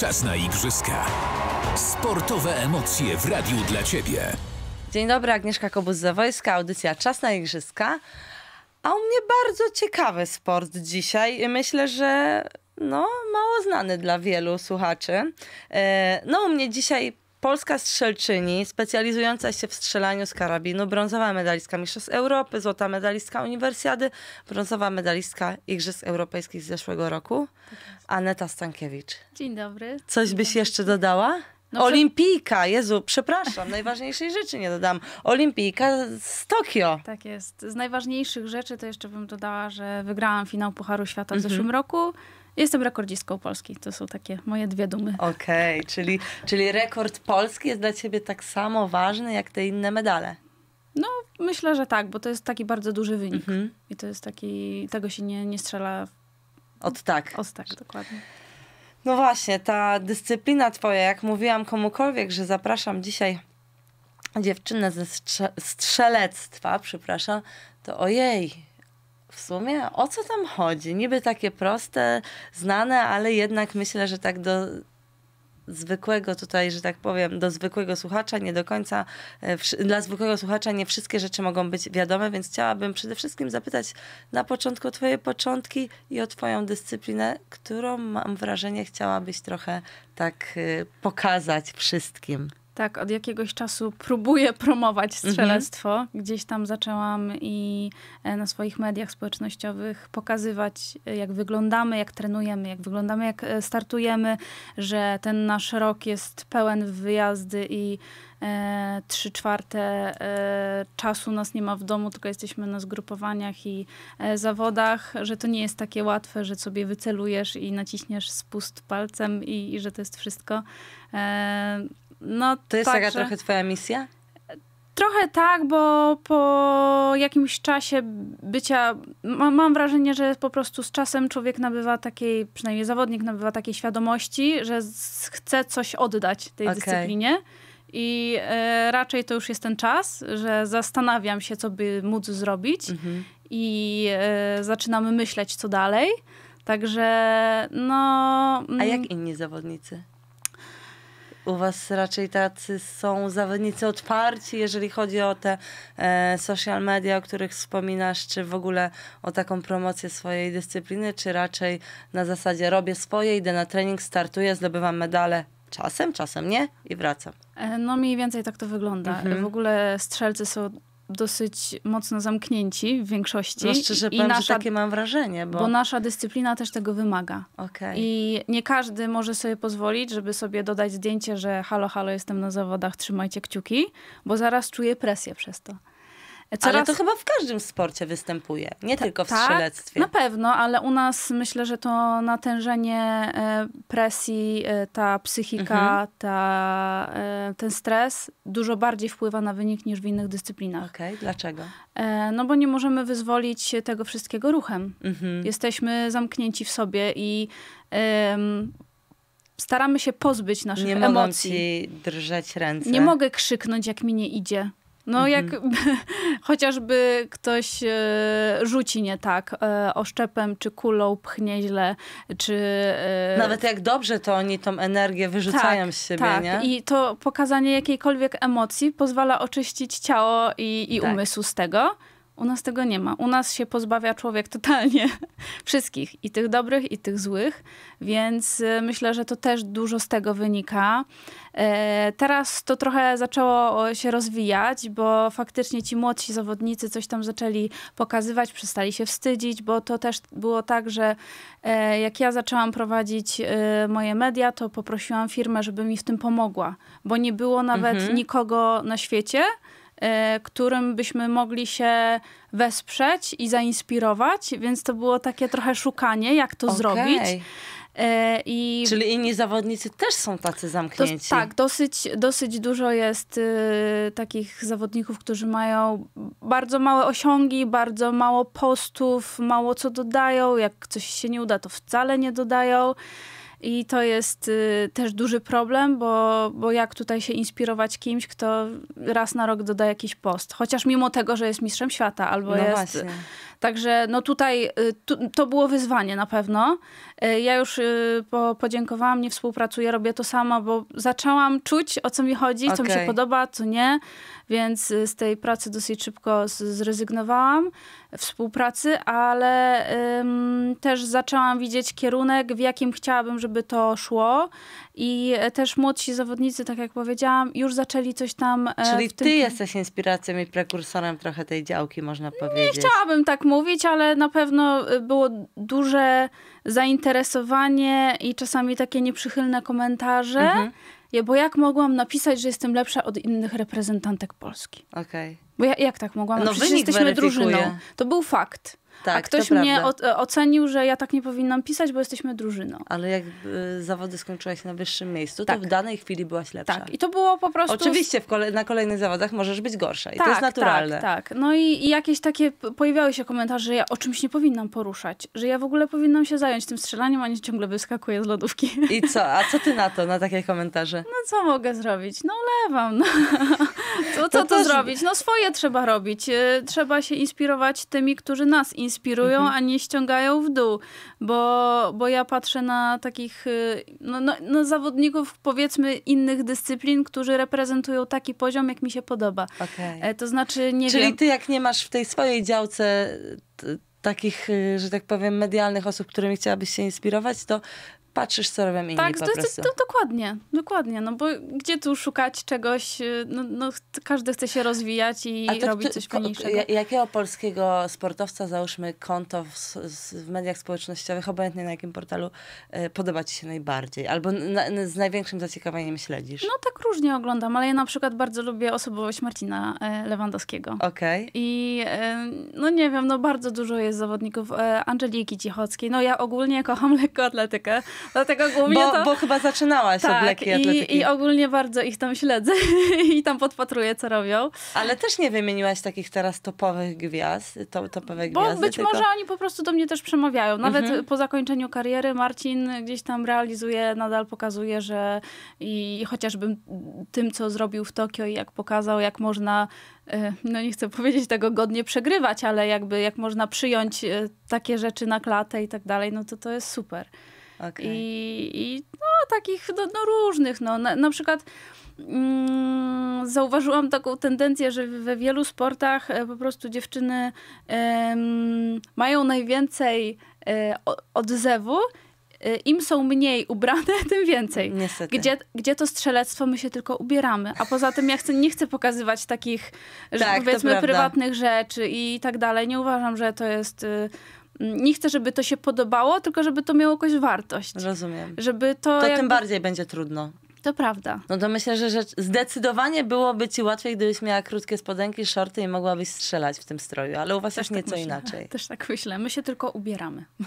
Czas na igrzyska. Sportowe emocje w radiu dla Ciebie. Dzień dobry, Agnieszka Kobuz-Zawojska, audycja Czas na igrzyska. A u mnie bardzo ciekawy sport dzisiaj. Myślę, że no, mało znany dla wielu słuchaczy. E, no, u mnie dzisiaj Polska strzelczyni, specjalizująca się w strzelaniu z karabinu, brązowa medalistka Mistrzostw Europy, złota medalistka Uniwersjady, brązowa medalistka Igrzysk Europejskich z zeszłego roku, Aneta Stankiewicz. Dzień dobry. Coś byś jeszcze dodała? No, Olimpijka, Jezu, przepraszam, najważniejszej rzeczy nie dodam. Olimpijka z Tokio. Tak jest. Z najważniejszych rzeczy to jeszcze bym dodała, że wygrałam finał Pucharu Świata w mm -hmm. zeszłym roku. Jestem rekordzistką Polski. To są takie moje dwie dumy. Okej, okay, czyli, czyli rekord Polski jest dla ciebie tak samo ważny jak te inne medale. No, myślę, że tak, bo to jest taki bardzo duży wynik. Mm -hmm. I to jest taki, tego się nie, nie strzela. Od tak. Od tak, dokładnie. No właśnie, ta dyscyplina twoja, jak mówiłam komukolwiek, że zapraszam dzisiaj dziewczynę ze strze strzelectwa, przepraszam, to ojej, w sumie o co tam chodzi? Niby takie proste, znane, ale jednak myślę, że tak do zwykłego tutaj, że tak powiem, do zwykłego słuchacza nie do końca, e, dla zwykłego słuchacza nie wszystkie rzeczy mogą być wiadome, więc chciałabym przede wszystkim zapytać na początku o twoje początki i o twoją dyscyplinę, którą mam wrażenie chciałabyś trochę tak e, pokazać wszystkim. Tak, od jakiegoś czasu próbuję promować mhm. strzelectwo. Mhm. Gdzieś tam zaczęłam i e, na swoich mediach społecznościowych pokazywać, e, jak wyglądamy, jak trenujemy, jak wyglądamy, jak e, startujemy, że ten nasz rok jest pełen wyjazdy i trzy czwarte czasu nas nie ma w domu, tylko jesteśmy na zgrupowaniach i zawodach, że to nie jest takie łatwe, że sobie wycelujesz i naciśniesz spust palcem i, i że to jest wszystko. No, to jest taka trochę twoja misja? Trochę tak, bo po jakimś czasie bycia, ma, mam wrażenie, że po prostu z czasem człowiek nabywa takiej, przynajmniej zawodnik nabywa takiej świadomości, że chce coś oddać tej okay. dyscyplinie. I e, raczej to już jest ten czas, że zastanawiam się, co by móc zrobić, mhm. i e, zaczynamy myśleć, co dalej. Także no. A jak mm. inni zawodnicy? u was raczej tacy są zawodnicy otwarci, jeżeli chodzi o te e, social media, o których wspominasz, czy w ogóle o taką promocję swojej dyscypliny, czy raczej na zasadzie robię swoje, idę na trening, startuję, zdobywam medale, czasem, czasem nie i wracam. E, no mniej więcej tak to wygląda. Mhm. W ogóle strzelcy są dosyć mocno zamknięci w większości. No szczerze I powiem, nasza, takie mam wrażenie. Bo... bo... nasza dyscyplina też tego wymaga. Okay. I nie każdy może sobie pozwolić, żeby sobie dodać zdjęcie, że halo, halo, jestem na zawodach, trzymajcie kciuki, bo zaraz czuję presję przez to. Coraz... Ale to chyba w każdym sporcie występuje, nie Ta, tylko w tak, strzelectwie. Na pewno, ale u nas myślę, że to natężenie e, presji, e, ta psychika, mhm. ta, e, ten stres dużo bardziej wpływa na wynik niż w innych dyscyplinach. Okej, okay, dlaczego? No bo nie możemy wyzwolić tego wszystkiego ruchem. Mhm. Jesteśmy zamknięci w sobie i um, staramy się pozbyć naszych nie emocji. Nie mogą ci drżeć ręce. Nie mogę krzyknąć, jak mi nie idzie. No mhm. jak chociażby ktoś e, rzuci nie tak e, oszczepem, czy kulą, pchnie źle, czy... E, Nawet jak dobrze, to oni tą energię wyrzucają tak, z siebie, tak. nie? I to pokazanie jakiejkolwiek emocji pozwala oczyścić ciało i, i tak. umysł z tego. U nas tego nie ma. U nas się pozbawia człowiek totalnie wszystkich, i tych dobrych, i tych złych, więc y, myślę, że to też dużo z tego wynika. E, teraz to trochę zaczęło się rozwijać, bo faktycznie ci młodsi zawodnicy coś tam zaczęli pokazywać, przestali się wstydzić, bo to też było tak, że e, jak ja zaczęłam prowadzić y, moje media, to poprosiłam firmę, żeby mi w tym pomogła, bo nie było nawet mhm. nikogo na świecie, Y, którym byśmy mogli się wesprzeć i zainspirować, więc to było takie trochę szukanie, jak to okay. zrobić. Y, I Czyli inni zawodnicy też są tacy zamknięci. tak, dosyć, dosyć dużo jest y, takich zawodników, którzy mają bardzo małe osiągi, bardzo mało postów, mało co dodają. Jak coś się nie uda, to wcale nie dodają. I to jest y, też duży problem, bo, bo jak tutaj się inspirować kimś, kto raz na rok doda jakiś post. Chociaż mimo tego, że jest mistrzem świata albo no jest... Właśnie. Także no tutaj y, tu, to było wyzwanie na pewno. Y, ja już y, po, podziękowałam, nie współpracuję, robię to sama, bo zaczęłam czuć o co mi chodzi, okay. co mi się podoba, co nie więc y, z tej pracy dosyć szybko zrezygnowałam, współpracy, ale ym, też zaczęłam widzieć kierunek, w jakim chciałabym, żeby to szło i e, też młodsi zawodnicy, tak jak powiedziałam, już zaczęli coś tam... E, Czyli ty tym... jesteś inspiracją i prekursorem trochę tej działki, można powiedzieć. Nie chciałabym tak mówić, ale na pewno y, było duże zainteresowanie i czasami takie nieprzychylne komentarze, mhm. Ja, bo jak mogłam napisać, że jestem lepsza od innych reprezentantek Polski? Okej. Okay. Bo ja, jak tak mogłam? No, Przecież jesteśmy weryfikuje. drużyną. To był fakt. Tak, A ktoś mnie o, ocenił, że ja tak nie powinnam pisać, bo jesteśmy drużyną. Ale jak y, zawody skończyłaś na wyższym miejscu, tak. to w danej chwili byłaś lepsza. Tak, i to było po prostu... Oczywiście kole na kolejnych zawodach możesz być gorsza i tak, to jest tak, naturalne. Tak, tak. No i, i jakieś takie pojawiały się komentarze, że ja o czymś nie powinnam poruszać, że ja w ogóle powinnam się zająć tym strzelaniem, a nie ciągle wyskakuję z lodówki. I co? A co ty na to, na takie komentarze? No co mogę zrobić? No lewam. No. Co, co to, to zrobić? No swoje trzeba robić. Y, trzeba się inspirować tymi, którzy nas inspirują inspirują, mhm. a nie ściągają w dół, bo, bo ja patrzę na takich y, no, no, no, zawodników, powiedzmy, innych dyscyplin, którzy reprezentują taki poziom, jak mi się podoba. Okay. E, to znaczy, nie Czyli wiem... ty, jak nie masz w tej swojej działce takich, y, że tak powiem, medialnych osób, którymi chciałabyś się inspirować, to patrzysz, co robią inni tak, po prostu. Tak, dokładnie, dokładnie, no bo gdzie tu szukać czegoś, no, no każdy chce się rozwijać i to, robić coś to, Jakiego polskiego sportowca, załóżmy konto w, w, mediach społecznościowych, obojętnie na jakim portalu, e, podoba ci się najbardziej? Albo na, z największym zaciekawieniem śledzisz? No tak różnie oglądam, ale ja na przykład bardzo lubię osobowość Marcina e, Lewandowskiego. Okej. Okay. I e, no nie wiem, no bardzo dużo jest zawodników Angeliki Cichockiej, no ja ogólnie kocham lekkoatletykę, Dlatego głównie bo, to... bo chyba zaczynałaś tak, od lekkiej atletyki. I, I ogólnie bardzo ich tam śledzę i tam podpatruję, co robią. Ale też nie wymieniłaś takich teraz topowych gwiazd, to, topowych gwiazd. gwiazdy. Bo być tylko... może oni po prostu do mnie też przemawiają. Nawet mhm. po zakończeniu kariery Marcin gdzieś tam realizuje, nadal pokazuje, że i, i chociażby tym, co zrobił w Tokio i jak pokazał, jak można e, no nie chcę powiedzieć tego godnie przegrywać, ale jakby jak można przyjąć e, takie rzeczy na klatę i tak dalej, no to to jest super. Okay. I, I, no, takich no, no różnych. No. Na, na przykład mm, zauważyłam taką tendencję, że we wielu sportach e, po prostu dziewczyny mają najwięcej e, odzewu e, im są mniej ubrane, tym więcej. Niestety. Gdzie, gdzie to strzelectwo, my się tylko ubieramy. A poza tym ja chcę, nie chcę pokazywać takich, tak, że, powiedzmy, prywatnych rzeczy i tak dalej. Nie uważam, że to jest... Y, nie chcę, żeby to się podobało, tylko żeby to miało jakąś wartość. Rozumiem. Żeby to. To jakby... tym bardziej będzie trudno. To prawda. No to myślę, że rzecz... zdecydowanie byłoby ci łatwiej, gdybyś miała krótkie spodenki, shorty i mogłabyś strzelać w tym stroju, ale u was Też jest tak nieco myślę. inaczej. Też tak myślę. My się tylko ubieramy.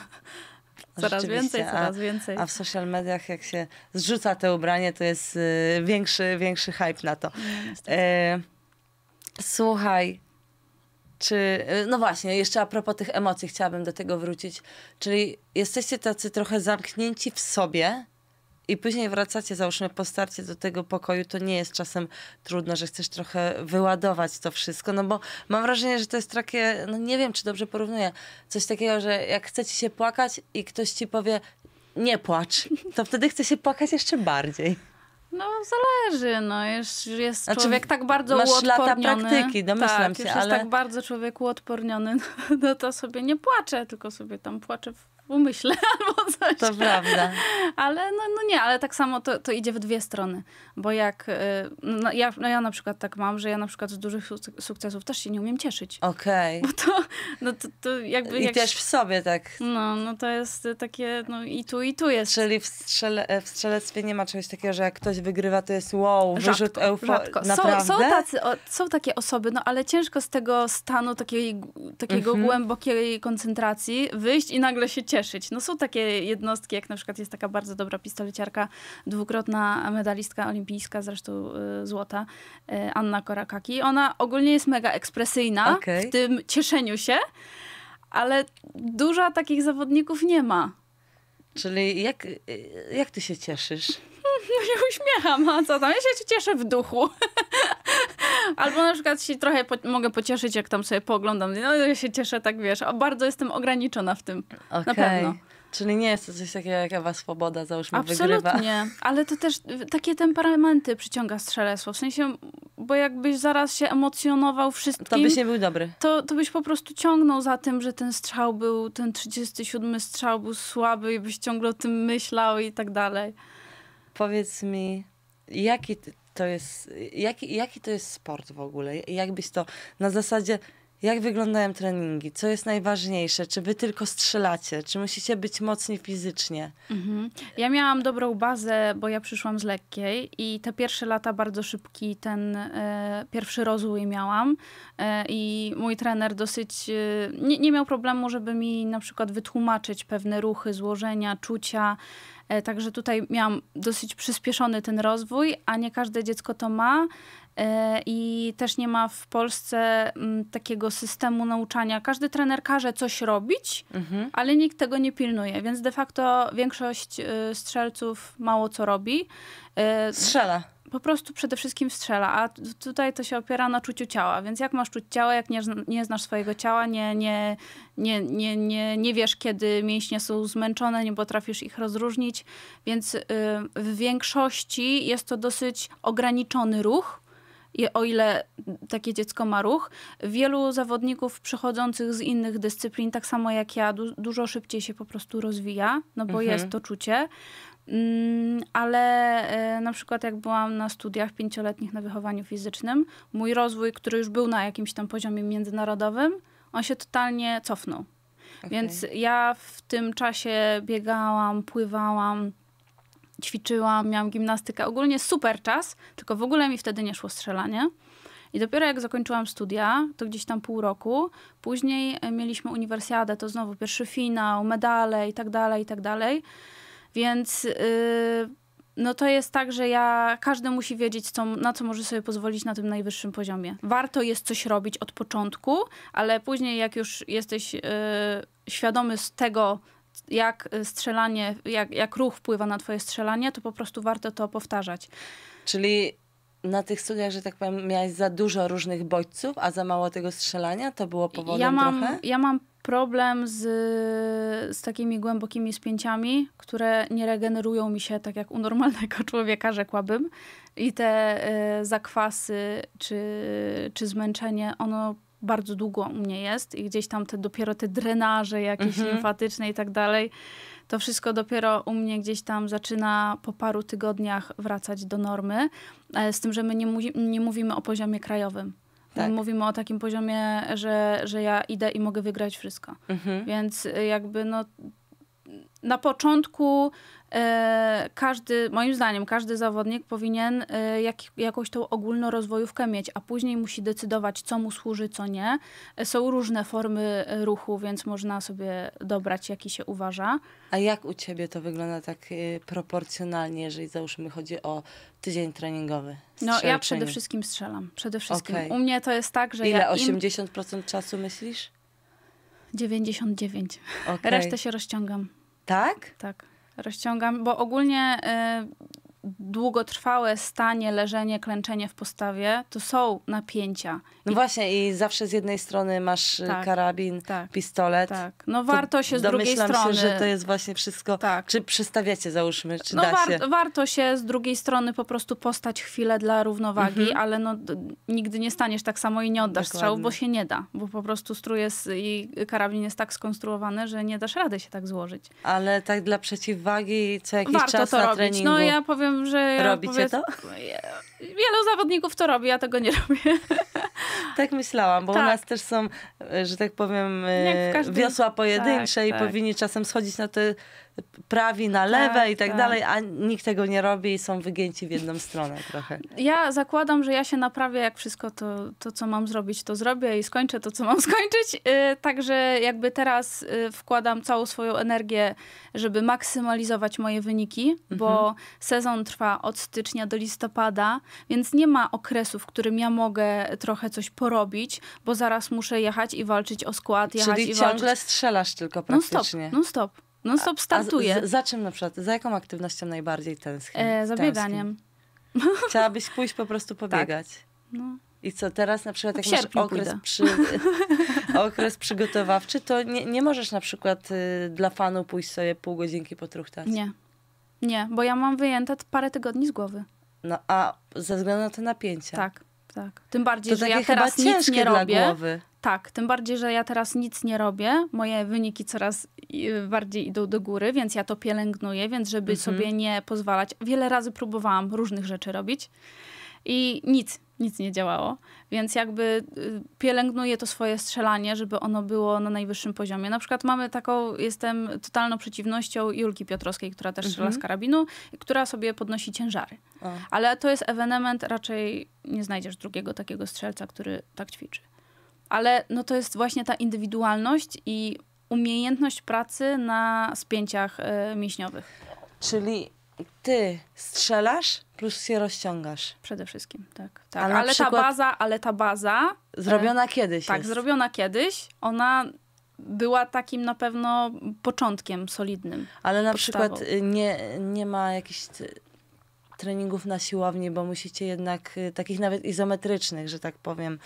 Coraz więcej, coraz więcej. A w social mediach, jak się zrzuca te ubranie, to jest y, większy, większy hype na to. No, e, słuchaj, czy, e, no właśnie, jeszcze a propos tych emocji chciałabym do tego wrócić. Czyli jesteście tacy trochę zamknięci w sobie, i później wracacie, załóżmy, po starcie do tego pokoju, to nie jest czasem trudno, że chcesz trochę wyładować to wszystko, no bo mam wrażenie, że to jest takie, no nie wiem, czy dobrze porównuję, coś takiego, że jak chcecie się płakać i ktoś ci powie, nie płacz, to wtedy chce się płakać jeszcze bardziej. No zależy, no jest, jest znaczy, człowiek tak bardzo masz uodporniony. lata praktyki, domyślam tak, się, ale... jest tak bardzo człowiek uodporniony, no to sobie nie płacze, tylko sobie tam płacze w Umyślę albo coś. To prawda. Ale no, no nie, ale tak samo to, to idzie w dwie strony. Bo jak, y, no ja, no ja na przykład tak mam, że ja na przykład z dużych sukcesów też się nie umiem cieszyć. Okej. Okay. Bo to, no to, to jakby... I jak... też w sobie tak. No, no to jest takie, no i tu, i tu jest. Czyli w, strzele, e, w strzelectwie nie ma czegoś takiego, że jak ktoś wygrywa, to jest wow, wyrzut euforii. Naprawdę? Są, są, są takie osoby, no ale ciężko z tego stanu takiej, takiego mhm. głębokiej koncentracji wyjść i nagle się cieszyć cieszyć. No są takie jednostki, jak na przykład jest taka bardzo dobra pistoleciarka, dwukrotna medalistka olimpijska, zresztą y, złota, y, Anna Korakaki. Ona ogólnie jest mega ekspresyjna okay. w tym cieszeniu się, ale dużo takich zawodników nie ma. Czyli jak, y, jak ty się cieszysz? No się uśmiecham, a co tam? Ja się cieszę w duchu. Albo na przykład się trochę po mogę pocieszyć, jak tam sobie pooglądam. No ja się cieszę, tak wiesz. bardzo jestem ograniczona w tym. Okay. Na pewno. Czyli nie jest to coś takiego jak Ewa Swoboda, załóżmy, Absolutnie. wygrywa. Absolutnie, ale to też takie temperamenty przyciąga strzelesło. W sensie, bo jakbyś zaraz się emocjonował wszystkim... To byś nie był dobry. To, to byś po prostu ciągnął za tym, że ten strzał był, ten 37 strzał był słaby i byś ciągle o tym myślał i tak dalej. Powiedz mi, jaki to jest, jaki, jaki to jest sport w ogóle? Jakbyś to na zasadzie, jak wyglądają treningi, co jest najważniejsze, czy wy tylko strzelacie, czy musicie być mocni fizycznie. Mhm. Ja miałam dobrą bazę, bo ja przyszłam z lekkiej i te pierwsze lata bardzo szybki ten e, pierwszy rozwój miałam e, i mój trener dosyć e, nie, nie miał problemu, żeby mi na przykład wytłumaczyć pewne ruchy, złożenia, czucia, e, Także tutaj miałam dosyć przyspieszony ten rozwój, a nie każde dziecko to ma. E, i też nie ma w Polsce mm, takiego systemu nauczania. Każdy trener każe coś robić, mhm. ale nikt tego nie pilnuje, więc de facto większość y, strzelców mało co robi. E, strzela po prostu przede wszystkim strzela, a tutaj to się opiera na czuciu ciała, więc jak masz czuć ciała, jak nie, nie znasz swojego ciała, nie, nie, nie, nie, nie, nie wiesz, kiedy mięśnie są zmęczone, nie potrafisz ich rozróżnić, więc y, w większości jest to dosyć ograniczony ruch, i o ile takie dziecko ma ruch, wielu zawodników przychodzących z innych dyscyplin, tak samo jak ja, du dużo szybciej się po prostu rozwija, no bo mhm. jest to czucie. Mm, ale e, na przykład jak byłam na studiach pięcioletnich na wychowaniu fizycznym, mój rozwój, który już był na jakimś tam poziomie międzynarodowym, on się totalnie cofnął. Okay. Więc ja w tym czasie biegałam, pływałam, ćwiczyłam, miałam gimnastykę, ogólnie super czas, tylko w ogóle mi wtedy nie szło strzelanie. I dopiero jak zakończyłam studia, to gdzieś tam pół roku, później e, mieliśmy uniwersjadę, to znowu pierwszy finał, medale i tak dalej, i tak dalej. Więc yy, no to jest tak, że ja, każdy musi wiedzieć, co, na co może sobie pozwolić na tym najwyższym poziomie. Warto jest coś robić od początku, ale później jak już jesteś yy, świadomy z tego, jak y, strzelanie, jak, jak ruch wpływa na twoje strzelanie, to po prostu warto to powtarzać. Czyli na tych studiach, że tak powiem, miałeś za dużo różnych bodźców, a za mało tego strzelania? To było powodem ja mam, trochę? Ja mam problem z, z takimi głębokimi spięciami, które nie regenerują mi się tak jak u normalnego człowieka, rzekłabym. I te y, zakwasy czy, czy zmęczenie, ono bardzo długo u mnie jest i gdzieś tam te dopiero te drenaże jakieś mhm. limfatyczne i tak dalej, to wszystko dopiero u mnie gdzieś tam zaczyna po paru tygodniach wracać do normy. E, z tym, że my nie, nie mówimy o poziomie krajowym. Tak. Mówimy o takim poziomie, że, że ja idę i mogę wygrać wszystko. Mhm. Więc e, jakby no na początku E, każdy, moim zdaniem, każdy zawodnik powinien e, jak, jakąś tą ogólnorozwojówkę mieć, a później musi decydować, co mu służy, co nie. E, są różne formy ruchu, więc można sobie dobrać, jaki się uważa. A jak u ciebie to wygląda tak proporcjonalnie, jeżeli załóżmy chodzi o tydzień treningowy? No ja przede wszystkim strzelam. Przede wszystkim. Okay. U mnie to jest tak, że Ile ja im... 80% czasu myślisz? 99. Okay. Resztę się rozciągam. Tak? Tak rozciągam, bo ogólnie y, długotrwałe stanie, leżenie, klęczenie w postawie, to są napięcia. No I... właśnie i zawsze z jednej strony masz y, tak, karabin, tak, pistolet. Tak. No warto się z drugiej strony... Domyślam się, że to jest właśnie wszystko... Tak. Czy przestawiacie załóżmy, czy no da war się? Warto się z drugiej strony po prostu postać chwilę dla równowagi, mhm. ale no nigdy nie staniesz tak samo i nie oddasz Dokładnie. strzału, bo się nie da. Bo po prostu strój jest i karabin jest tak skonstruowany, że nie dasz rady się tak złożyć. Ale tak dla przeciwwagi co jakiś warto czas to na robić. No treningu... No ja powiem że. Robicie powiedz... to? wielu zawodników to robi, ja tego nie robię. Tak myślałam, bo tak. u nas też są, e, że tak powiem, e, każdym... wiosła pojedyncze tak, i tak. powinni czasem schodzić na te prawi, na lewe tak, i tak, tak, dalej, a nikt tego nie robi i są wygięci w jedną stronę trochę. Ja zakładam, że ja się naprawię, jak wszystko to, to co mam zrobić, to zrobię i skończę to, co mam skończyć. E, także jakby teraz wkładam całą swoją energię, żeby maksymalizować moje wyniki, mhm. bo sezon trwa od stycznia do listopada więc nie ma okresu, w którym ja mogę trochę coś porobić, bo zaraz muszę jechać i walczyć o skład, jechać Czyli i ciągle walczyć. strzelasz tylko praktycznie. No stop, no stop. No stop startuję. A, a za czym na przykład, za jaką aktywnością najbardziej tęsknię? E, za bieganiem. Chciałabyś pójść po prostu tak. pobiegać. Tak. No. I co, teraz na przykład jak masz okres, przy, okres przygotowawczy, to nie, nie możesz na przykład y, dla fanu pójść sobie pół godzinki potruchtać? Nie. Nie, bo ja mam wyjęte parę tygodni z głowy. No a ze względu na te napięcia. Tak, tak. Tym bardziej, to że ja teraz nic nie robię. Głowy. Tak, tym bardziej, że ja teraz nic nie robię. Moje wyniki coraz y, bardziej idą do góry, więc ja to pielęgnuję, więc żeby mhm. sobie nie pozwalać. Wiele razy próbowałam różnych rzeczy robić i nic, nic nie działało. Więc jakby y, pielęgnuję to swoje strzelanie, żeby ono było na najwyższym poziomie. Na przykład mamy taką, jestem totalną przeciwnością Julki Piotrowskiej, która też strzela z mhm. karabinu, która sobie podnosi ciężary. O. Ale to jest ewenement, raczej nie znajdziesz drugiego takiego strzelca, który tak ćwiczy. Ale no to jest właśnie ta indywidualność i umiejętność pracy na spięciach y, mięśniowych. Czyli ty strzelasz plus się rozciągasz. Przede wszystkim, tak. tak. Ale przykład... ta baza, ale ta baza. E, zrobiona kiedyś. Tak, jest. zrobiona kiedyś. Ona była takim na pewno początkiem solidnym. Ale na podstawą. przykład y, nie, nie ma jakichś y, treningów na siłowni, bo musicie jednak y, takich nawet izometrycznych, że tak powiem.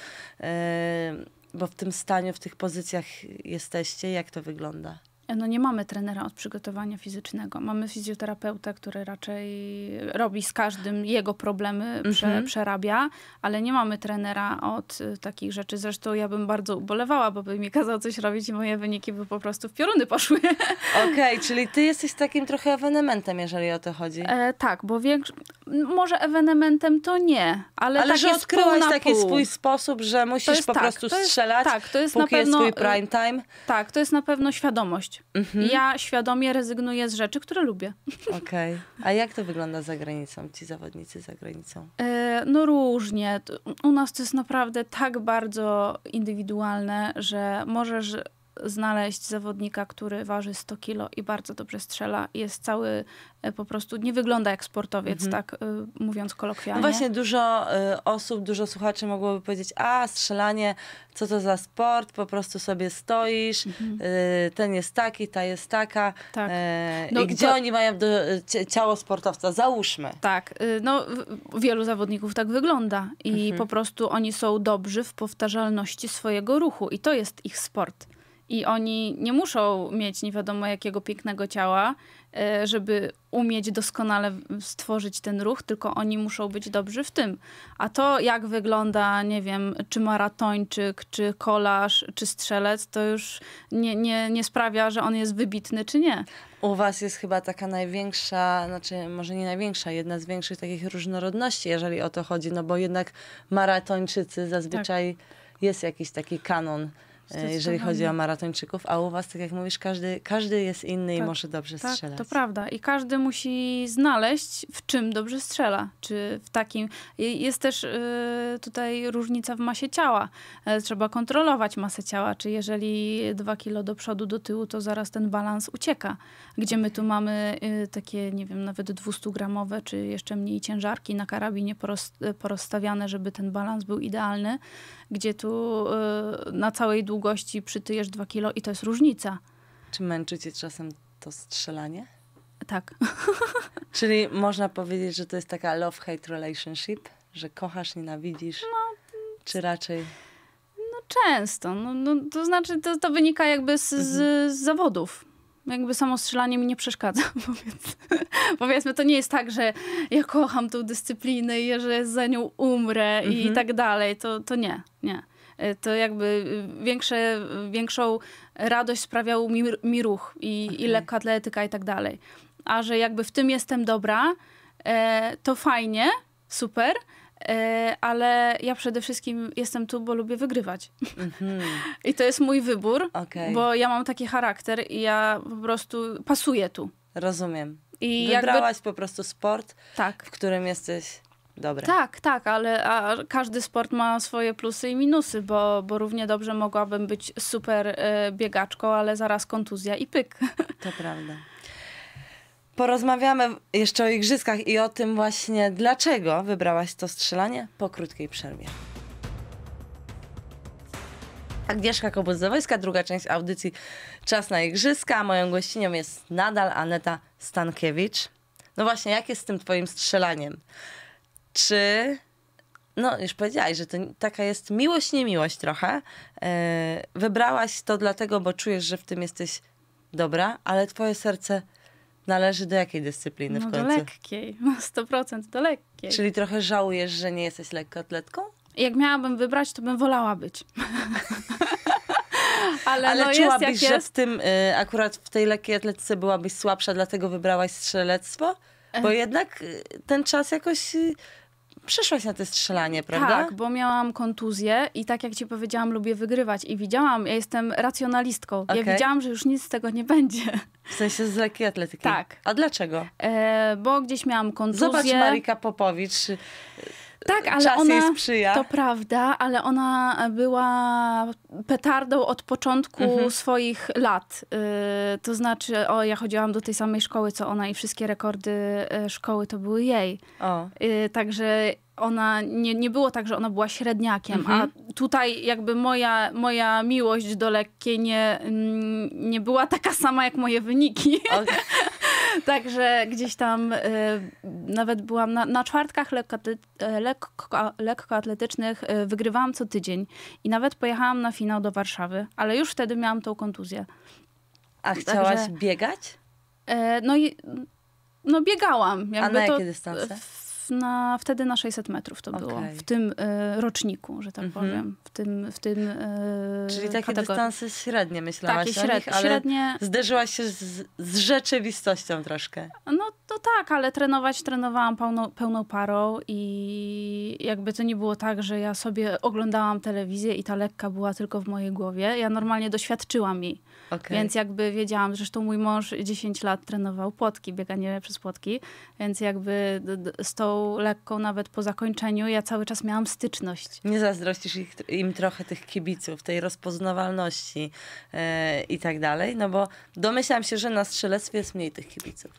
bo w tym stanie, w tych pozycjach jesteście, jak to wygląda? No nie mamy trenera od przygotowania fizycznego. Mamy fizjoterapeuta, który raczej robi z każdym jego problemy, mm -hmm. przerabia, ale nie mamy trenera od y, takich rzeczy. Zresztą ja bym bardzo ubolewała, bo by mi kazał coś robić i moje wyniki by po prostu w pioruny poszły. Okej, okay, czyli ty jesteś takim trochę ewenementem, jeżeli o to chodzi. E, tak, bo większ... może ewenementem to nie, ale, ale tak że odkryłaś taki swój sposób, że musisz po tak, prostu jest, strzelać, tak, to jest póki na pewno, jest swój y, prime time. Tak, to jest na pewno świadomość Mhm. Ja świadomie rezygnuję z rzeczy, które lubię. Okej. Okay. A jak to wygląda za granicą, ci zawodnicy za granicą? E, no różnie. U nas to jest naprawdę tak bardzo indywidualne, że możesz znaleźć zawodnika, który waży 100 kilo i bardzo dobrze strzela. Jest cały, e, po prostu nie wygląda jak sportowiec, mhm. tak e, mówiąc kolokwialnie. No właśnie dużo e, osób, dużo słuchaczy mogłoby powiedzieć, a strzelanie, co to za sport, po prostu sobie stoisz, mhm. ten jest taki, ta jest taka. Tak. No, I gdzie to... oni mają do, ciało sportowca? Załóżmy. Tak, no wielu zawodników tak wygląda i mhm. po prostu oni są dobrzy w powtarzalności swojego ruchu i to jest ich sport i oni nie muszą mieć nie wiadomo jakiego pięknego ciała, e, żeby umieć doskonale stworzyć ten ruch, tylko oni muszą być dobrzy w tym. A to, jak wygląda, nie wiem, czy maratończyk, czy kolarz, czy strzelec, to już nie, nie, nie sprawia, że on jest wybitny, czy nie. U was jest chyba taka największa, znaczy może nie największa, jedna z większych takich różnorodności, jeżeli o to chodzi, no bo jednak maratończycy zazwyczaj tak. jest jakiś taki kanon jeżeli chodzi o maratończyków, a u was, tak jak mówisz, każdy, każdy jest inny tak, i może dobrze tak, strzelać. to prawda. I każdy musi znaleźć, w czym dobrze strzela. Czy w takim... Jest też y, tutaj różnica w masie ciała. E, trzeba kontrolować masę ciała, czy jeżeli dwa kilo do przodu, do tyłu, to zaraz ten balans ucieka. Gdzie my tu mamy y, takie, nie wiem, nawet 200-gramowe, czy jeszcze mniej ciężarki na karabinie y, porozstawiane, żeby ten balans był idealny gdzie tu y, na całej długości przytyjesz dwa kilo i to jest różnica. Czy męczy cię czasem to strzelanie? Tak. Czyli można powiedzieć, że to jest taka love-hate relationship, że kochasz, nienawidzisz, no, czy raczej... No często, no, no to znaczy to, to wynika jakby z, mhm. z zawodów no jakby samo strzelanie mi nie przeszkadza. Powiedzmy, to nie jest tak, że ja kocham tą dyscyplinę i że za nią umrę mhm. i tak dalej. To, to nie, nie. E, to jakby y, większe, większą radość sprawiał mi, mi ruch i, okay. i i tak dalej. A że jakby w tym jestem dobra, e, to fajnie, super, E, ale ja przede wszystkim jestem tu, bo lubię wygrywać. Mm -hmm. I to jest mój wybór, okay. bo ja mam taki charakter i ja po prostu pasuję tu. Rozumiem. I Wybrałaś jakby... po prostu sport, tak. w którym jesteś dobra. Tak, tak, ale każdy sport ma swoje plusy i minusy, bo, bo równie dobrze mogłabym być super e, biegaczką, ale zaraz kontuzja i pyk. To prawda. Porozmawiamy jeszcze o igrzyskach i o tym właśnie, dlaczego wybrałaś to strzelanie po krótkiej przerwie. Agnieszka Kobudz-Zawojska, druga część audycji Czas na Igrzyska. Moją gościnią jest nadal Aneta Stankiewicz. No właśnie, jak jest z tym twoim strzelaniem? Czy... No, już powiedziałaś, że to taka jest miłość, niemiłość trochę. Yy, wybrałaś to dlatego, bo czujesz, że w tym jesteś dobra, ale twoje serce należy do jakiej dyscypliny no, w końcu? Do lekkiej, 100% no, do lekkiej. Czyli trochę żałujesz, że nie jesteś lekkoatletką? Jak miałabym wybrać, to bym wolała być. Ale, Ale no czułabyś, jest, że jest? w tym, y, akurat w tej lekkiej atletyce byłabyś słabsza, dlatego wybrałaś strzelectwo? Bo jednak y, ten czas jakoś y, przyszłaś na te strzelanie, prawda? Tak, bo miałam kontuzję i tak jak ci powiedziałam, lubię wygrywać i widziałam, ja jestem racjonalistką, okay. ja widziałam, że już nic z tego nie będzie. W sensie z lekkiej atletyki? Tak. A dlaczego? E, bo gdzieś miałam kontuzję. Zobacz Marika Popowicz tak, ale czas ona, jej sprzyja. To prawda, ale ona była petardą od początku mhm. swoich lat. Y, to znaczy, o, ja chodziłam do tej samej szkoły, co ona i wszystkie rekordy y, szkoły to były jej. Yy, także ona nie, nie było tak, że ona była średniakiem, mhm. a tutaj jakby moja, moja miłość do lekkiej nie, mm, nie była taka sama jak moje wyniki. Okay. Także gdzieś tam y, nawet byłam na, na czwartkach lekkoaty, e, lekko, lekkoatletycznych, y, wygrywałam co tydzień i nawet pojechałam na finał do Warszawy, ale już wtedy miałam tą kontuzję. A chciałaś Także, biegać? Y, no i no biegałam. Jakby A na jakie to, dystanse? na wtedy na 600 metrów to okay. było, w tym e, roczniku, że tak mm -hmm. powiem, w tym, w tym e, Czyli takie kategorii. dystanse średnie myślałaś takie śred, nich, ale średnie... zderzyłaś się z, z, rzeczywistością troszkę. No to tak, ale trenować trenowałam pełno, pełną parą i jakby to nie było tak, że ja sobie oglądałam telewizję i ta lekka była tylko w mojej głowie. Ja normalnie doświadczyłam jej. Okay. Więc jakby wiedziałam, zresztą mój mąż 10 lat trenował płotki, bieganie przez płotki, więc jakby z tą lekką nawet po zakończeniu ja cały czas miałam styczność. Nie zazdrościsz ich, im trochę tych kibiców, tej rozpoznawalności yy, i tak dalej, no bo domyślam się, że na strzelectwie jest mniej tych kibiców.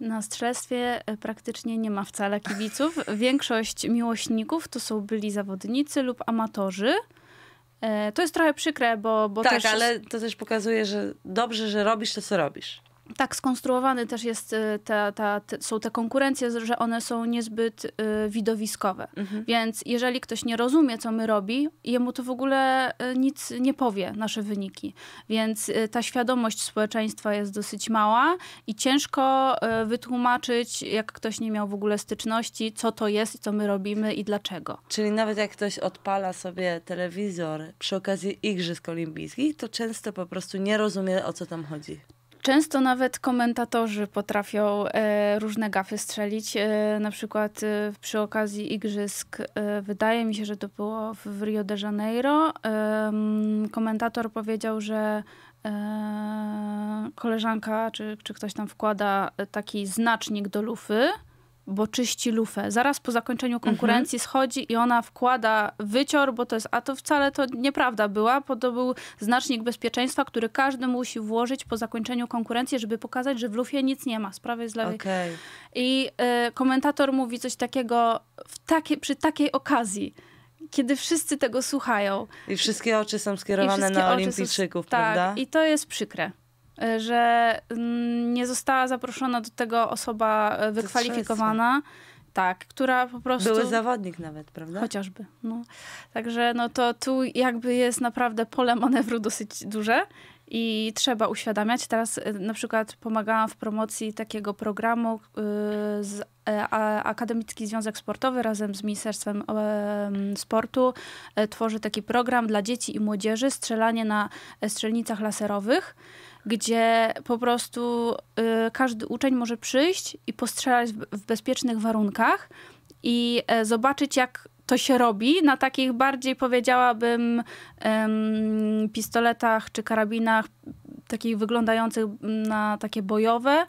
Na strzelstwie e, praktycznie nie ma wcale kibiców. Większość miłośników to są byli zawodnicy lub amatorzy. E, to jest trochę przykre, bo, bo tak, też... ale to też pokazuje, że dobrze, że robisz to, co robisz tak skonstruowany też jest, y, ta, ta, te, są te konkurencje, że one są niezbyt y, widowiskowe. Mhm. Więc jeżeli ktoś nie rozumie, co my robi, jemu to w ogóle y, nic nie powie, nasze wyniki. Więc y, ta świadomość społeczeństwa jest dosyć mała i ciężko y, wytłumaczyć, jak ktoś nie miał w ogóle styczności, co to jest, co my robimy i dlaczego. Czyli nawet jak ktoś odpala sobie telewizor przy okazji Igrzysk Olimpijskich, to często po prostu nie rozumie, o co tam chodzi. Często nawet komentatorzy potrafią e, różne gafy strzelić, e, na przykład e, przy okazji igrzysk, wydaje mi się, że to było w Rio de Janeiro, komentator powiedział, że koleżanka czy, czy ktoś tam wkłada taki znacznik do lufy, bo czyści lufę. Zaraz po zakończeniu mhm. konkurencji mhm. schodzi i ona wkłada wycior, bo to jest, a to wcale to nieprawda była, bo to był znacznik bezpieczeństwa, który każdy musi włożyć po zakończeniu konkurencji, żeby pokazać, że w lufie nic nie ma, z prawej, z lewej. Okay. I y, komentator mówi coś takiego takie, przy takiej okazji kiedy wszyscy tego słuchają. I wszystkie oczy są skierowane na olimpijczyków, oczy, tak, prawda? Tak, i to jest przykre. Y, że mm, nie została zaproszona do tego osoba y, wykwalifikowana. Tak, która po prostu. Były zawodnik nawet, prawda? Chociażby. No. Także no to tu jakby jest naprawdę pole manewru dosyć duże i trzeba uświadamiać. Teraz y, na przykład pomagałam w promocji takiego programu z e, Akademicki Związek Sportowy razem z Ministerstwem Sportu e, tworzy taki program dla dzieci i młodzieży strzelanie na e, strzelnicach laserowych gdzie po prostu y, każdy uczeń może przyjść i postrzelać w, w bezpiecznych warunkach i y, zobaczyć, jak to się robi na takich bardziej powiedziałabym y, pistoletach czy karabinach, takich wyglądających na takie bojowe.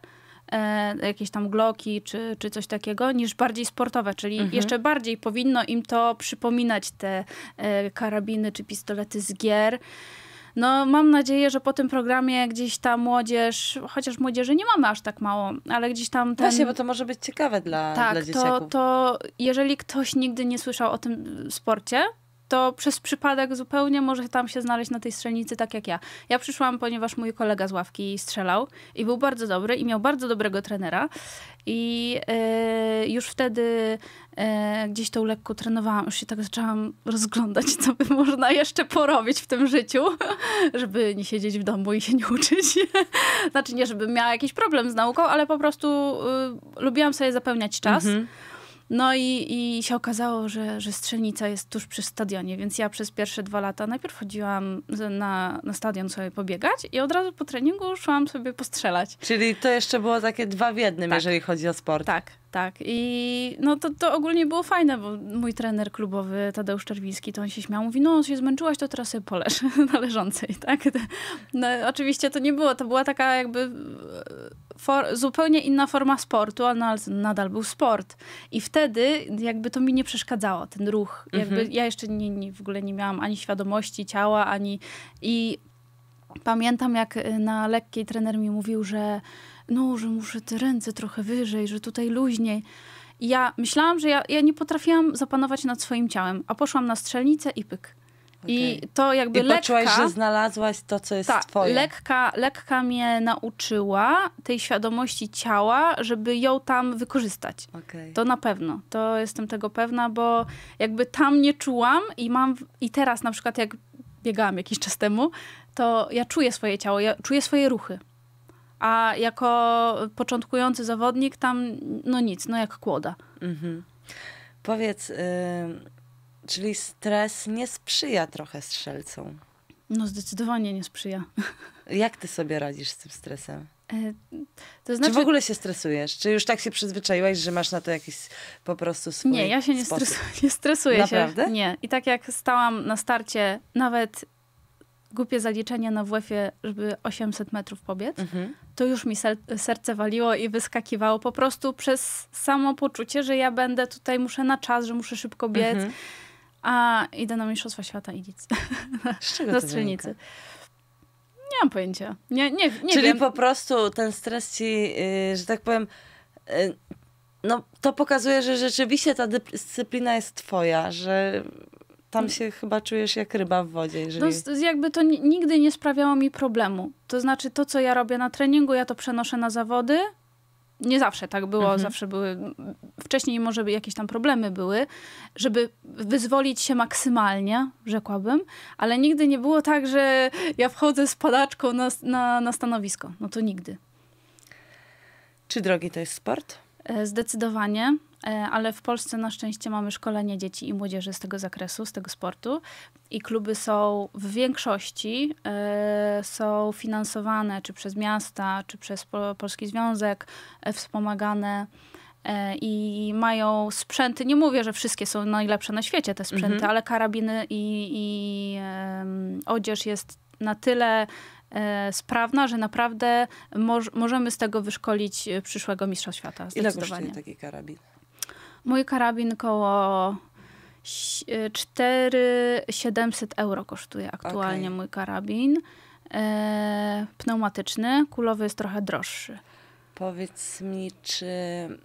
E, jakieś tam gloki czy, czy coś takiego, niż bardziej sportowe, czyli mhm. jeszcze bardziej powinno im to przypominać te e, karabiny czy pistolety z gier. No mam nadzieję, że po tym programie gdzieś ta młodzież, chociaż młodzieży nie mamy aż tak mało, ale gdzieś tam ten... Właśnie, bo to może być ciekawe dla, tak, dla dzieciaków. Tak, to, to jeżeli ktoś nigdy nie słyszał o tym sporcie, to przez przypadek zupełnie może tam się znaleźć na tej strzelnicy tak jak ja. Ja przyszłam, ponieważ mój kolega z ławki strzelał i był bardzo dobry i miał bardzo dobrego trenera i y, już wtedy y, gdzieś tą lekko trenowałam, już się tak zaczęłam rozglądać, co by można jeszcze porobić w tym życiu, żeby nie siedzieć w domu i się nie uczyć. znaczy nie, żebym miała jakiś problem z nauką, ale po prostu y, lubiłam sobie zapełniać czas. Mhm. No i, i się okazało, że, że strzelnica jest tuż przy stadionie, więc ja przez pierwsze dwa lata najpierw chodziłam na, na stadion sobie pobiegać i od razu po treningu szłam sobie postrzelać. Czyli to jeszcze było takie dwa w jednym, tak. jeżeli chodzi o sport. Tak, tak. I no to, to ogólnie było fajne, bo mój trener klubowy Tadeusz Czerwiński, to on się śmiał, mówi, no się zmęczyłaś, to teraz sobie poleż na leżącej, tak? No, oczywiście to nie było, to była taka jakby for, zupełnie inna forma sportu, ale nadal był sport. I wtedy jakby to mi nie przeszkadzało, ten ruch. Jakby mhm. ja jeszcze nie, nie, w ogóle nie miałam ani świadomości ciała, ani... I pamiętam, jak y, na lekkiej trener mi mówił, że no, że muszę te ręce trochę wyżej, że tutaj luźniej. I ja myślałam, że ja, ja nie potrafiłam zapanować nad swoim ciałem, a poszłam na strzelnicę i pyk. I to jakby I lekka... poczułaś, że znalazłaś to, co jest ta, twoje. Lekka, lekka mnie nauczyła tej świadomości ciała, żeby ją tam wykorzystać. Okay. To na pewno. To jestem tego pewna, bo jakby tam nie czułam i mam... I teraz na przykład jak biegałam jakiś czas temu, to ja czuję swoje ciało, ja czuję swoje ruchy. A jako początkujący zawodnik tam, no nic, no jak kłoda. Mhm. Powiedz... Y Czyli stres nie sprzyja trochę strzelcom. No zdecydowanie nie sprzyja. Jak ty sobie radzisz z tym stresem? E, to znaczy... Czy w znaczy- ogóle się stresujesz? Czy już tak się przyzwyczaiłaś, że masz na to jakiś po prostu swój Nie, ja się nie, Stresu, nie stresuję Naprawdę? się. Nie. I tak jak stałam na starcie, nawet głupie zaliczenie na WF-ie, żeby 800 metrów pobiec, mhm. to już mi serce waliło i wyskakiwało po prostu przez samo poczucie, że ja będę tutaj, muszę na czas, że muszę szybko biec. Mhm a idę na Mistrzostwa Świata i nic. Z czego strzelnicy. Nie mam pojęcia. Nie, nie, nie Czyli wiem. po prostu ten stres ci, yy, że tak powiem, yy, no to pokazuje, że rzeczywiście ta dyscyplina jest twoja, że tam mm. się chyba czujesz jak ryba w wodzie. Jeżeli... No, jakby to nigdy nie sprawiało mi problemu. To znaczy to, co ja robię na treningu, ja to przenoszę na zawody, nie zawsze tak było, mhm. zawsze były, wcześniej może jakieś tam problemy były, żeby wyzwolić się maksymalnie, rzekłabym, ale nigdy nie było tak, że ja wchodzę z padaczką na, na, na stanowisko. No to nigdy. Czy drogi to jest sport? E, zdecydowanie. E, ale w Polsce na szczęście mamy szkolenie dzieci i młodzieży z tego zakresu, z tego sportu i kluby są w większości e, są finansowane czy przez miasta, czy przez Polski Związek, e, wspomagane i mają sprzęty, nie mówię, że wszystkie są najlepsze na świecie te sprzęty, mm -hmm. ale karabiny i, i odzież jest na tyle sprawna, że naprawdę moż możemy z tego wyszkolić przyszłego mistrza świata. Ile kosztuje taki karabin? Mój karabin koło 4700 y, euro kosztuje aktualnie okay. mój karabin. E, pneumatyczny, kulowy jest trochę droższy. Powiedz mi, czy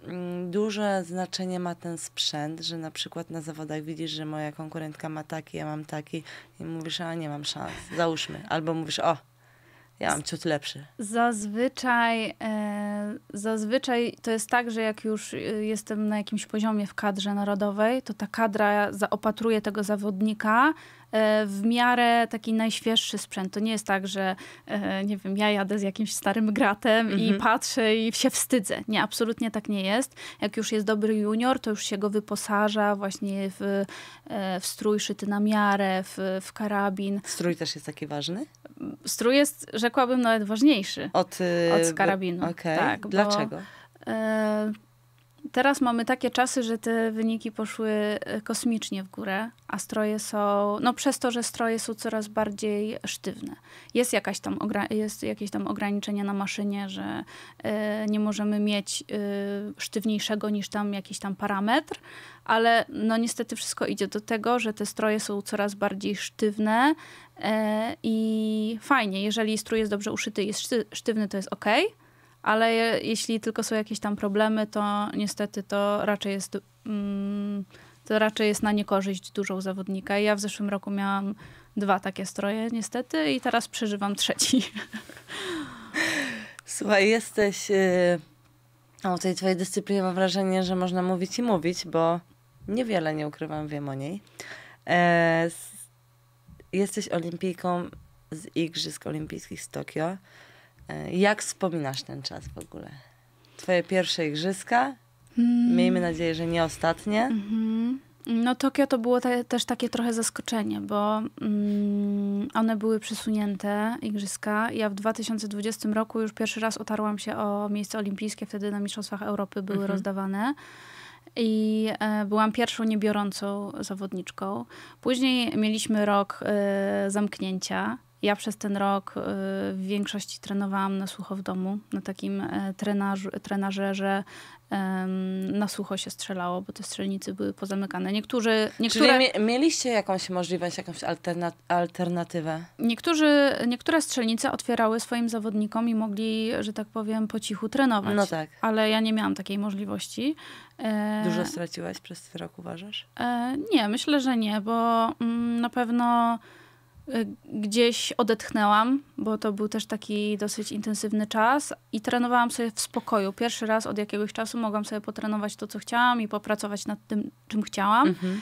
mm, duże znaczenie ma ten sprzęt, że na przykład na zawodach widzisz, że moja konkurentka ma taki, ja mam taki i mówisz, a nie mam szans, załóżmy. Albo mówisz, o, ja mam ciut lepszy. Zazwyczaj, e, zazwyczaj to jest tak, że jak już e, jestem na jakimś poziomie w kadrze narodowej, to ta kadra zaopatruje tego zawodnika E, w miarę taki najświeższy sprzęt. To nie jest tak, że e, nie wiem, ja jadę z jakimś starym gratem i mhm. patrzę i się wstydzę. Nie, absolutnie tak nie jest. Jak już jest dobry junior, to już się go wyposaża właśnie w, e, w strój szyty na miarę, w, w karabin. Strój też jest taki ważny? Strój jest, rzekłabym, nawet ważniejszy od, y, od karabinu. Okay. Tak, Dlaczego? Bo, teraz mamy takie czasy, że te wyniki poszły e, kosmicznie w górę, a stroje są, no przez to, że stroje są coraz bardziej sztywne. Jest, jakaś tam jest jakieś tam ograniczenie na maszynie, że y, nie możemy mieć y, sztywniejszego niż tam jakiś tam parametr, ale no niestety wszystko idzie do tego, że te stroje są coraz bardziej sztywne y, i fajnie, jeżeli strój jest dobrze uszyty, jest sztywny, to jest ok ale jeśli tylko są jakieś tam problemy, to niestety to raczej jest, mm, to raczej jest na niekorzyść dużą zawodnika. Ja w zeszłym roku miałam dwa takie stroje niestety i teraz przeżywam trzeci. Słuchaj, jesteś... Y, o tej twojej dyscyplinie mam wrażenie, że można mówić i mówić, bo niewiele, nie ukrywam, wiem o niej. E, jesteś olimpijką z Igrzysk Olimpijskich z Tokio. E, jak wspominasz ten czas w ogóle? Twoje pierwsze igrzyska? Hmm. Miejmy nadzieję, że nie ostatnie. Mhm. No Tokio to było te, też takie trochę zaskoczenie, bo mm, one były przesunięte, igrzyska. Ja w 2020 roku już pierwszy raz otarłam się o miejsce olimpijskie, wtedy na Mistrzostwach Europy były mhm. rozdawane. I e, byłam pierwszą niebiorącą zawodniczką. Później mieliśmy rok e, zamknięcia ja przez ten rok y, w większości trenowałam na sucho w domu, na takim e, trenażu, trenażerze na sucho się strzelało, bo te strzelnicy były pozamykane. Niektórzy, niektóre... Czyli mieliście jakąś możliwość, jakąś alterna alternatywę? Niektórzy, niektóre strzelnice otwierały swoim zawodnikom i mogli, że tak powiem, po cichu trenować. No tak. Ale ja nie miałam takiej możliwości. E, Dużo straciłaś przez ten rok, uważasz? E, nie, myślę, że nie, bo mm, na pewno Y, gdzieś odetchnęłam, bo to był też taki dosyć intensywny czas i trenowałam sobie w spokoju. Pierwszy raz od jakiegoś czasu mogłam sobie potrenować to, co chciałam i popracować nad tym, czym chciałam. Mhm.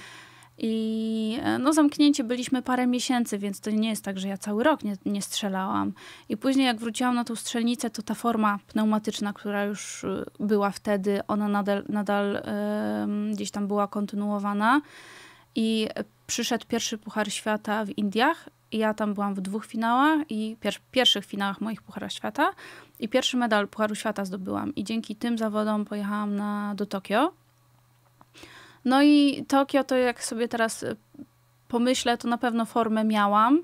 I e, no, zamknięcie byliśmy parę miesięcy, więc to nie jest tak, że ja cały rok nie, nie strzelałam. I później, jak wróciłam na tą strzelnicę, to ta forma pneumatyczna, która już e, była wtedy, ona nadal, nadal yy, gdzieś tam była kontynuowana. I przyszedł pierwszy Puchar Świata w Indiach. Ja tam byłam w dwóch finałach i pier pierwszych finałach moich Puchara Świata i pierwszy medal Pucharu Świata zdobyłam. I dzięki tym zawodom pojechałam na, do Tokio. No i Tokio to jak sobie teraz e, pomyślę, to na pewno formę miałam.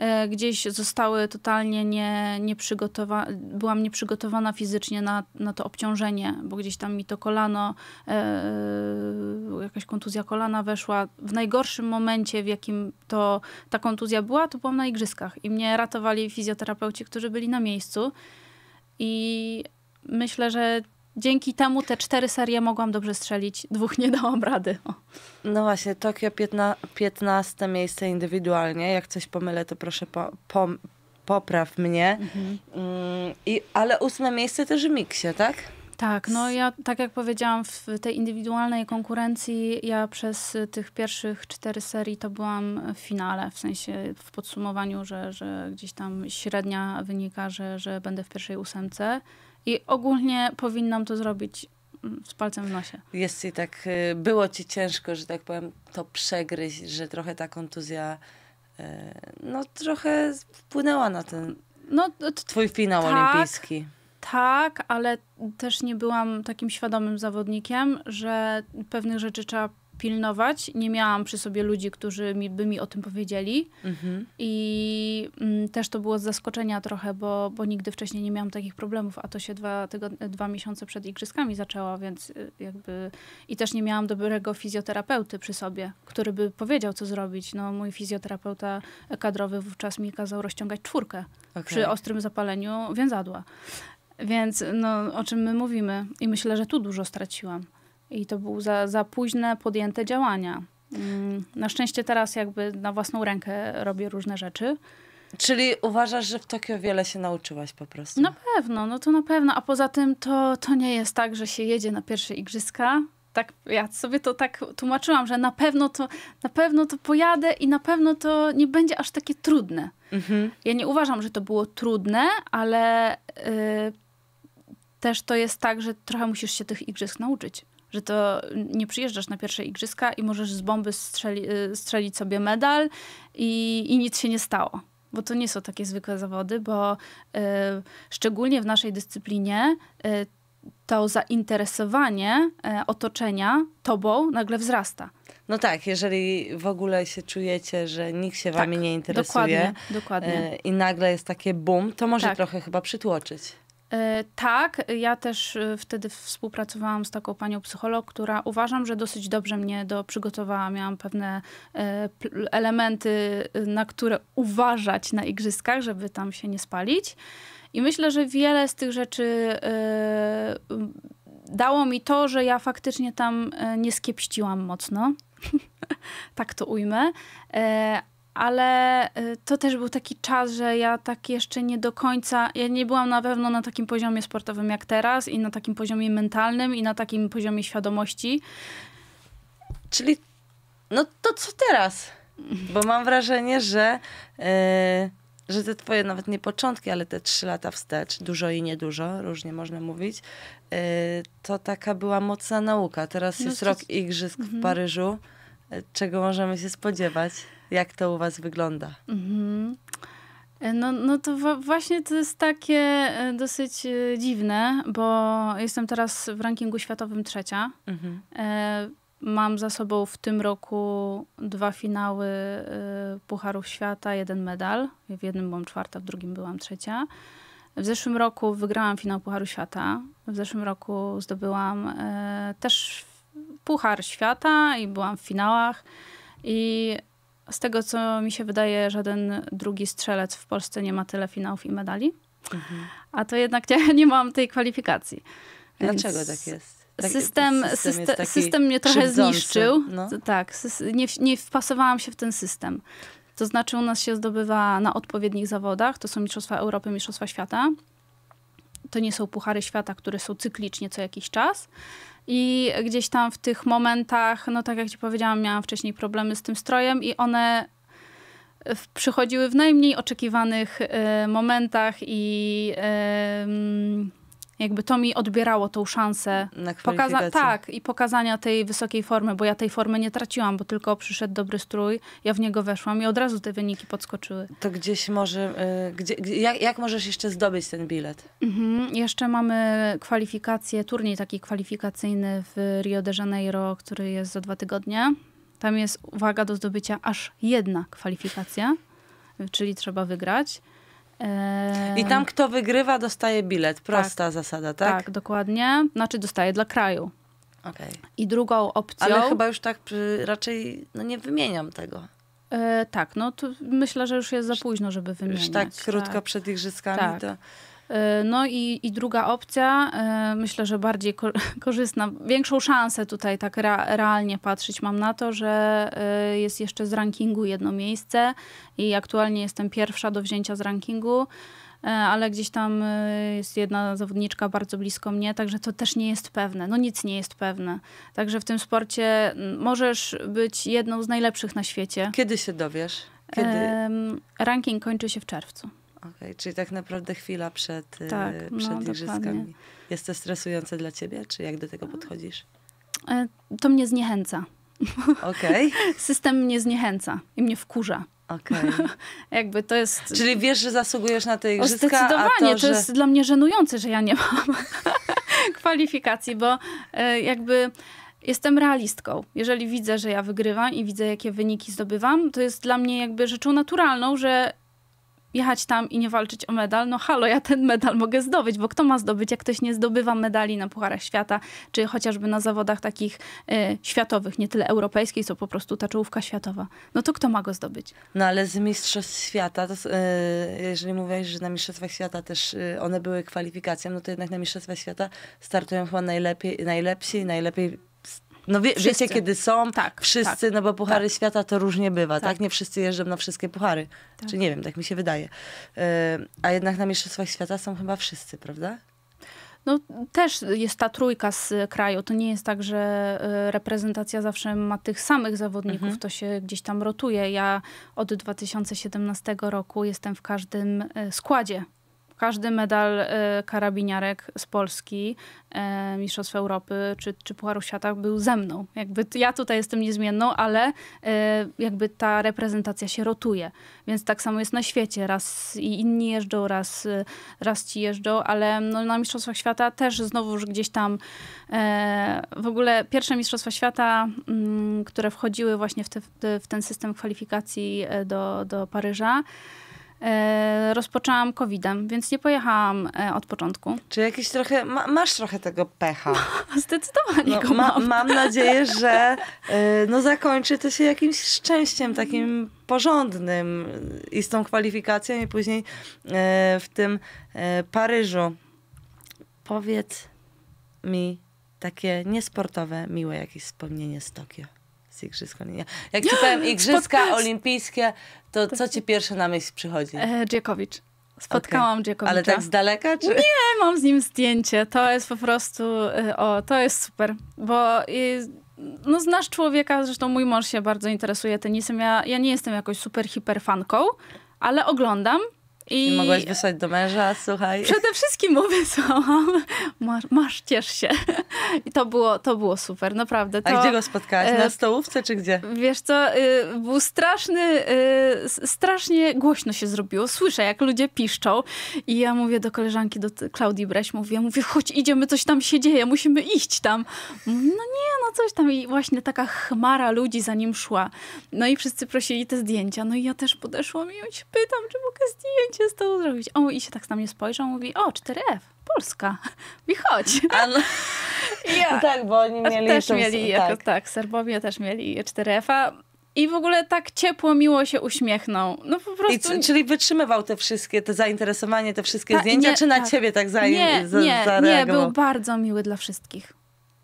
E, gdzieś zostały totalnie nie, nieprzygotowana, byłam nieprzygotowana fizycznie na, na to obciążenie, bo gdzieś tam mi to kolano, e, jakaś kontuzja kolana weszła. W najgorszym momencie, w jakim to ta kontuzja była, to byłam na igrzyskach i mnie ratowali fizjoterapeuci, którzy byli na miejscu i myślę, że dzięki temu te cztery serie mogłam dobrze strzelić, dwóch nie dałam rady. O. No właśnie, Tokio 15, 15 miejsce indywidualnie. Jak coś pomylę, to proszę po, po popraw mnie. Mhm. Mm, i, ale ósme miejsce też w miksie, tak? Tak, no ja tak jak powiedziałam, w tej indywidualnej konkurencji ja przez tych pierwszych cztery serii to byłam w finale, w sensie w podsumowaniu, że, że gdzieś tam średnia wynika, że, że będę w pierwszej ósemce. I ogólnie powinnam to zrobić mm, z palcem w nosie. Jest i tak, y, było ci ciężko, że tak powiem, to przegryźć, że trochę ta kontuzja y, no trochę wpłynęła na ten no, twój finał tak, olimpijski. Tak, ale też nie byłam takim świadomym zawodnikiem, że pewnych rzeczy trzeba pilnować. Nie miałam przy sobie ludzi, którzy mi, by mi o tym powiedzieli. Mhm. I mm, też to było z zaskoczenia trochę, bo, bo nigdy wcześniej nie miałam takich problemów, a to się dwa, tygodnie, dwa miesiące przed igrzyskami zaczęło, więc y, jakby... I też nie miałam dobrego fizjoterapeuty przy sobie, który by powiedział, co zrobić. No, mój fizjoterapeuta kadrowy wówczas mi kazał rozciągać czwórkę okay. przy ostrym zapaleniu więzadła. Więc no, o czym my mówimy? I myślę, że tu dużo straciłam. I to były za, za późne podjęte działania. Mm, na szczęście teraz jakby na własną rękę robię różne rzeczy. Czyli uważasz, że w Tokio wiele się nauczyłaś po prostu? Na pewno, no to na pewno. A poza tym to, to nie jest tak, że się jedzie na pierwsze igrzyska. Tak, ja sobie to tak tłumaczyłam, że na pewno to, na pewno to pojadę i na pewno to nie będzie aż takie trudne. Mhm. Ja nie uważam, że to było trudne, ale yy, też to jest tak, że trochę musisz się tych igrzysk nauczyć że to nie przyjeżdżasz na pierwsze igrzyska i możesz z bomby strzeli, y, strzelić sobie medal i, i nic się nie stało. Bo to nie są takie zwykłe zawody, bo y, szczególnie w naszej dyscyplinie y, to zainteresowanie y, otoczenia tobą nagle wzrasta. No tak, jeżeli w ogóle się czujecie, że nikt się tak, wami nie interesuje dokładnie, dokładnie. Y, i nagle jest takie boom, to może tak. trochę chyba przytłoczyć. E, tak, ja też e, wtedy współpracowałam z taką panią psycholog, która uważam, że dosyć dobrze mnie do przygotowała. Miałam pewne e, elementy, na które uważać na igrzyskach, żeby tam się nie spalić. I myślę, że wiele z tych rzeczy dało mi to, że ja faktycznie tam nie skiepściłam mocno. tak to ujmę, ale y, to też był taki czas, że ja tak jeszcze nie do końca, ja nie byłam na pewno na takim poziomie sportowym jak teraz i na takim poziomie mentalnym i na takim poziomie świadomości. Czyli no to co teraz? Bo mam wrażenie, że, yy, że te twoje nawet nie początki, ale te trzy lata wstecz, dużo i niedużo, różnie można mówić, yy, to taka była mocna nauka. Teraz no jest to... rok igrzysk mhm. w Paryżu. Y, czego możemy się spodziewać? Jak to u was wygląda? Mhm. E, no, no to właśnie to jest takie e, dosyć e, dziwne, bo jestem teraz w rankingu światowym trzecia. Mhm. Mam za sobą w tym roku dwa finały Pucharów Świata, jeden medal. W jednym byłam czwarta, w drugim byłam trzecia. W zeszłym roku wygrałam finał Pucharu Świata. W zeszłym roku zdobyłam też Puchar Świata i byłam w finałach. I z tego, co mi się wydaje, żaden drugi strzelec w Polsce nie ma tyle finałów i medali. Mhm. A to jednak nie, nie mam tej kwalifikacji. Więc Dlaczego tak jest? Tak, system, system, system, system mnie trochę krzywdzący. zniszczył. No. Tak, nie, nie wpasowałam się w ten system. To znaczy u nas się zdobywa na odpowiednich zawodach, to są Mistrzostwa Europy, Mistrzostwa Świata to nie są puchary świata, które są cyklicznie co jakiś czas. I gdzieś tam w tych momentach, no tak jak ci powiedziałam, miałam wcześniej problemy z tym strojem i one w, przychodziły w najmniej oczekiwanych y, momentach i y, jakby to mi odbierało tą szansę. Na Pokaza- tak, i pokazania tej wysokiej formy, bo ja tej formy nie traciłam, bo tylko przyszedł dobry strój, ja w niego weszłam i od razu te wyniki podskoczyły. To gdzieś może, y, gdzie, jak, jak możesz jeszcze zdobyć ten bilet? Mhm. Jeszcze mamy kwalifikacje, turniej taki kwalifikacyjny w Rio de Janeiro, który jest za dwa tygodnie. Tam jest, uwaga, do zdobycia aż jedna kwalifikacja, czyli trzeba wygrać. I tam kto wygrywa, dostaje bilet. Tak. Prosta tak, zasada, tak? Tak, dokładnie. Znaczy dostaje dla kraju. Okay. I drugą opcją... Ale chyba już tak y, raczej no nie wymieniam tego. E, tak, no myślę, że już jest za późno, żeby wymienić. Już tak krótko tak. przed igrzyskami tak. to... E, no i, i druga opcja, e, myślę, że bardziej korzystna, większą szansę tutaj tak realnie patrzeć mam na to, że e, jest jeszcze z rankingu jedno miejsce i aktualnie jestem pierwsza do wzięcia z rankingu ale gdzieś tam jest jedna zawodniczka bardzo blisko mnie, także to też nie jest pewne. No nic nie jest pewne. Także w tym sporcie możesz być jedną z najlepszych na świecie. Kiedy się dowiesz? Kiedy? Ranking kończy się w czerwcu. Okay, czyli tak naprawdę chwila przed, y, tak, przed no, igrzyskami. Dokładnie. Jest to stresujące dla ciebie, czy jak do tego mm. podchodzisz? E, to mnie zniechęca. Okay. System mnie zniechęca i mnie wkurza. Okay. Jakby to jest... Czyli wiesz, że zasługujesz na te igrzyska, Zdecydowanie, to, że... to jest dla mnie żenujące, że ja nie mam kwalifikacji, bo e, jakby jestem realistką. Jeżeli widzę, że ja wygrywam i widzę, jakie wyniki zdobywam, to jest dla mnie jakby rzeczą naturalną, że jechać tam i nie walczyć o medal, no halo, ja ten medal mogę zdobyć, bo kto ma zdobyć, jak ktoś nie zdobywa medali na Pucharach Świata, czy chociażby na zawodach takich y, światowych, nie tyle europejskich, co po prostu ta czołówka światowa. No to kto ma go zdobyć? No ale z Mistrzostw Świata, to, y, jeżeli mówiłeś, że na Mistrzostwach Świata też y, one były kwalifikacją, no to jednak na Mistrzostwach Świata startują chyba najlepiej, najlepsi, najlepiej no wie, wiecie, kiedy są tak, wszyscy, tak, no bo Puchary tak. Świata to różnie bywa, tak. tak? Nie wszyscy jeżdżą na wszystkie puchary. Czy tak. nie wiem, tak mi się wydaje. Yy, a jednak na Mistrzostwach Świata są chyba wszyscy, prawda? No, też jest ta trójka z kraju. To nie jest tak, że e, reprezentacja zawsze ma tych samych zawodników, mhm. to się gdzieś tam rotuje. Ja od 2017 roku jestem w każdym e, składzie każdy medal e, karabiniarek z Polski, e, Mistrzostw Europy czy, czy Pucharu Świata był ze mną. Jakby ja tutaj jestem niezmienną, ale e, jakby ta reprezentacja się rotuje. Więc tak samo jest na świecie. Raz inni jeżdżą, raz, raz ci jeżdżą, ale no na Mistrzostwach Świata też znowuż gdzieś tam w ogóle pierwsze Mistrzostwa Świata, mm, które wchodziły właśnie w, te, w ten system kwalifikacji do, do Paryża, E, rozpoczęłam COVID-em, więc nie pojechałam e, od początku. Czy jakieś trochę, ma, masz trochę tego pecha? zdecydowanie no, mam. mam. nadzieję, że e, no, zakończy to się jakimś szczęściem takim porządnym i z tą kwalifikacją i później w tym Paryżu. Powiedz mi takie niesportowe, miłe jakieś wspomnienie z Tokio. Igrzyska nie. Jak ci powiem Igrzyska Olimpijskie, to co ci pierwsze na myśl przychodzi? E, Dziekowicz. Spotkałam okay. Dziekowicza. Ale tak z daleka? Czy? Nie, mam z nim zdjęcie. To jest po prostu, e, o, to jest super, bo... Jest no znasz człowieka, zresztą mój mąż się bardzo interesuje tenisem. Ja, ja nie jestem jakąś super hiperfanką, ale oglądam i mogłaś wysłać do męża, słuchaj. Przede wszystkim mu wysłałam. Masz, masz ciesz się. I to było, to było super, naprawdę. To, A gdzie go spotkałaś? E, Na stołówce czy gdzie? Wiesz co, y, był straszny, y, strasznie głośno się zrobiło. Słyszę, jak ludzie piszczą. I ja mówię do koleżanki, do Klaudii Breś, mówię, ja mówię, chodź, idziemy, coś tam się dzieje, musimy iść tam. No nie, no coś tam. I właśnie taka chmara ludzi za nim szła. No i wszyscy prosili te zdjęcia. No i ja też podeszłam i ją się pytam, czy mogę zdjęć się z tobą zrobić? O, i się tak na mnie spojrzał, mówi, o, 4F, Polska. mi chodź. ja. no tak, bo oni mieli... Też to, mieli, tak. jako, tak. Serbowie też mieli 4F-a. I w ogóle tak ciepło, miło się uśmiechnął. No po prostu... I, czyli wytrzymywał te wszystkie, te zainteresowanie, te wszystkie Ta, zdjęcia, nie, czy na tak. ciebie tak zain... nie, za, nie, zareagował? Nie, był bardzo miły dla wszystkich.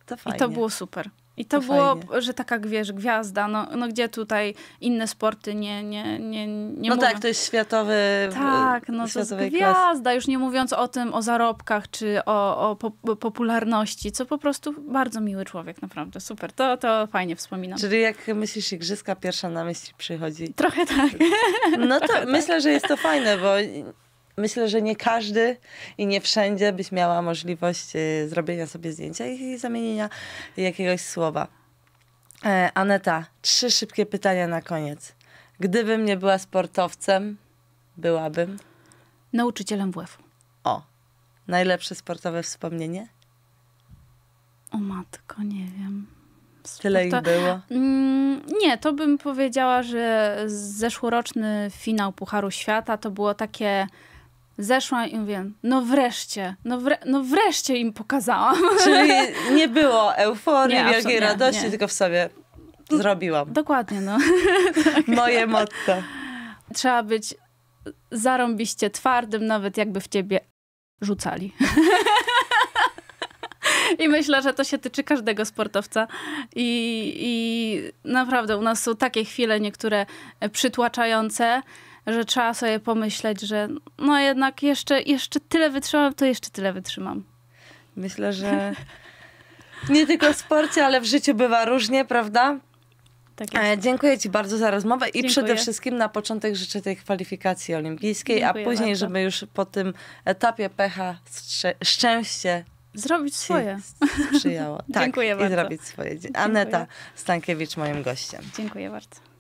To I to było super. I to, to było, fajnie. że taka wiesz, gwiazda, no, no gdzie tutaj inne sporty nie nie, nie, nie No tak, mówią. tak, to jest światowy Tak, no to jest gwiazda, już nie mówiąc o tym, o zarobkach, czy o, o po, popularności, co po prostu bardzo miły człowiek, naprawdę, super, to, to fajnie wspominam. Czyli jak myślisz igrzyska, pierwsza na myśl przychodzi. Trochę tak. No to tak. myślę, tak. że jest to fajne, bo myślę, że nie każdy i nie wszędzie byś miała możliwość y, zrobienia sobie zdjęcia i zamienienia jakiegoś słowa. E, Aneta, trzy szybkie pytania na koniec. Gdybym nie była sportowcem, byłabym? Nauczycielem WF-u. O, najlepsze sportowe wspomnienie? O matko, nie wiem. Sporto... Tyle ich było? Mm, nie, to bym powiedziała, że zeszłoroczny finał Pucharu Świata to było takie Zeszłam i mówię, no wreszcie, no, wre, no wreszcie im pokazałam. Czyli nie było euforii, nie, wielkiej nie, radości, nie. tylko w sobie zrobiłam. Dokładnie, no. Tak. Moje motto. Trzeba być zarąbiście twardym, nawet jakby w ciebie rzucali. I myślę, że to się tyczy każdego sportowca. I, I naprawdę u nas są takie chwile, niektóre przytłaczające, że trzeba sobie pomyśleć, że no jednak jeszcze, jeszcze tyle wytrzymam, to jeszcze tyle wytrzymam. Myślę, że nie tylko w sporcie, ale w życiu bywa różnie, prawda? Tak e, dziękuję Ci bardzo za rozmowę i dziękuję. przede wszystkim na początek życzę tej kwalifikacji olimpijskiej, dziękuję a później, bardzo. żeby już po tym etapie pecha szczęście zrobić swoje. Sprzyjało. Tak, dziękuję i bardzo. I zrobić swoje. Aneta Stankiewicz moim gościem. Dziękuję bardzo.